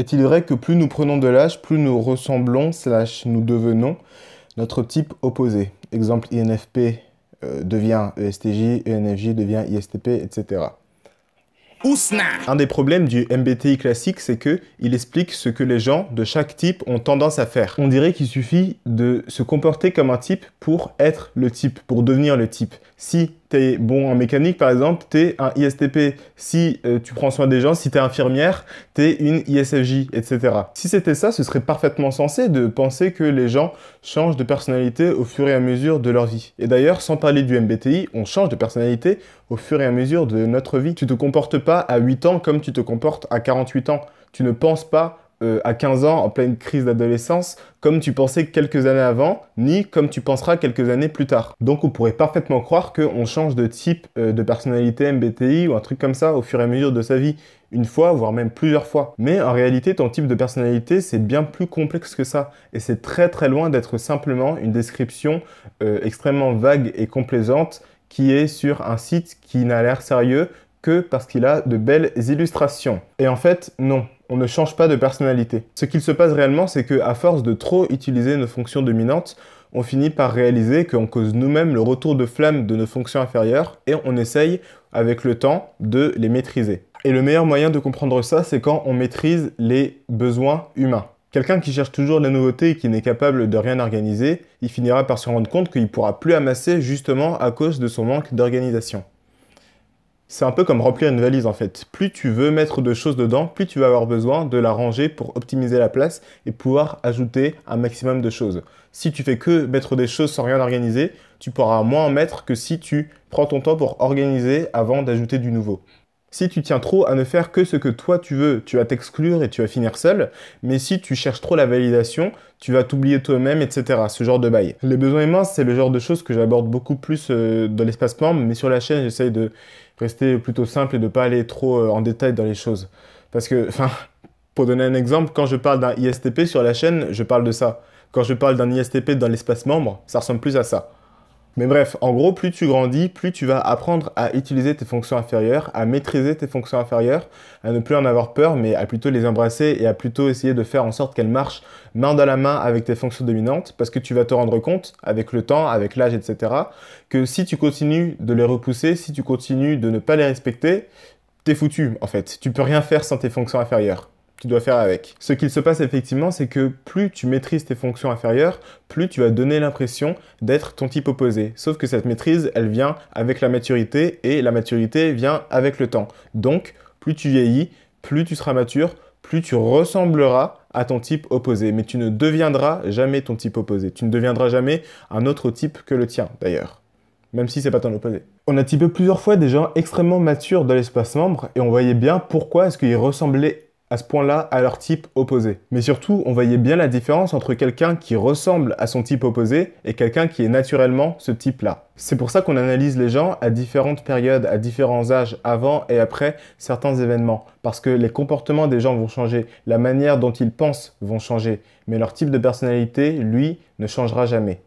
Est-il vrai que plus nous prenons de l'âge, plus nous ressemblons, slash nous devenons notre type opposé Exemple, INFP euh, devient ESTJ, ENFJ devient ISTP, etc. Un des problèmes du MBTI classique, c'est que il explique ce que les gens de chaque type ont tendance à faire. On dirait qu'il suffit de se comporter comme un type pour être le type, pour devenir le type. Si T'es, bon en mécanique, par exemple, t'es un ISTP. Si euh, tu prends soin des gens, si tu es infirmière, tu es une ISFJ, etc. Si c'était ça, ce serait parfaitement sensé de penser que les gens changent de personnalité au fur et à mesure de leur vie. Et d'ailleurs, sans parler du MBTI, on change de personnalité au fur et à mesure de notre vie. Tu te comportes pas à 8 ans comme tu te comportes à 48 ans. Tu ne penses pas euh, à 15 ans, en pleine crise d'adolescence, comme tu pensais quelques années avant, ni comme tu penseras quelques années plus tard. Donc on pourrait parfaitement croire qu'on change de type euh, de personnalité MBTI ou un truc comme ça au fur et à mesure de sa vie, une fois, voire même plusieurs fois. Mais en réalité, ton type de personnalité, c'est bien plus complexe que ça, et c'est très très loin d'être simplement une description euh, extrêmement vague et complaisante qui est sur un site qui n'a l'air sérieux que parce qu'il a de belles illustrations. Et en fait, non, on ne change pas de personnalité. Ce qu'il se passe réellement, c'est que à force de trop utiliser nos fonctions dominantes, on finit par réaliser qu'on cause nous-mêmes le retour de flamme de nos fonctions inférieures et on essaye avec le temps de les maîtriser. Et le meilleur moyen de comprendre ça, c'est quand on maîtrise les besoins humains. Quelqu'un qui cherche toujours la nouveauté et qui n'est capable de rien organiser, il finira par se rendre compte qu'il ne pourra plus amasser justement à cause de son manque d'organisation. C'est un peu comme remplir une valise en fait. Plus tu veux mettre de choses dedans, plus tu vas avoir besoin de la ranger pour optimiser la place et pouvoir ajouter un maximum de choses. Si tu fais que mettre des choses sans rien organiser, tu pourras moins en mettre que si tu prends ton temps pour organiser avant d'ajouter du nouveau. Si tu tiens trop à ne faire que ce que toi tu veux, tu vas t'exclure et tu vas finir seul, mais si tu cherches trop la validation, tu vas t'oublier toi-même, etc. Ce genre de bail. Les besoins humains, c'est le genre de choses que j'aborde beaucoup plus euh, dans l'espace membre, mais sur la chaîne, j'essaye de rester plutôt simple et de ne pas aller trop euh, en détail dans les choses. Parce que, enfin, pour donner un exemple, quand je parle d'un ISTP sur la chaîne, je parle de ça. Quand je parle d'un ISTP dans l'espace membre, ça ressemble plus à ça. Mais bref, en gros, plus tu grandis, plus tu vas apprendre à utiliser tes fonctions inférieures, à maîtriser tes fonctions inférieures, à ne plus en avoir peur, mais à plutôt les embrasser et à plutôt essayer de faire en sorte qu'elles marchent main dans la main avec tes fonctions dominantes, parce que tu vas te rendre compte, avec le temps, avec l'âge, etc., que si tu continues de les repousser, si tu continues de ne pas les respecter, t'es foutu, en fait. Tu peux rien faire sans tes fonctions inférieures tu dois faire avec. Ce qu'il se passe effectivement, c'est que plus tu maîtrises tes fonctions inférieures, plus tu vas donner l'impression d'être ton type opposé. Sauf que cette maîtrise, elle vient avec la maturité et la maturité vient avec le temps. Donc, plus tu vieillis, plus tu seras mature, plus tu ressembleras à ton type opposé. Mais tu ne deviendras jamais ton type opposé. Tu ne deviendras jamais un autre type que le tien, d'ailleurs. Même si c'est pas ton opposé. On a typé plusieurs fois des gens extrêmement matures dans l'espace membre et on voyait bien pourquoi est-ce qu'ils ressemblaient à ce point-là à leur type opposé. Mais surtout, on voyait bien la différence entre quelqu'un qui ressemble à son type opposé et quelqu'un qui est naturellement ce type-là. C'est pour ça qu'on analyse les gens à différentes périodes, à différents âges, avant et après certains événements. Parce que les comportements des gens vont changer, la manière dont ils pensent vont changer, mais leur type de personnalité, lui, ne changera jamais.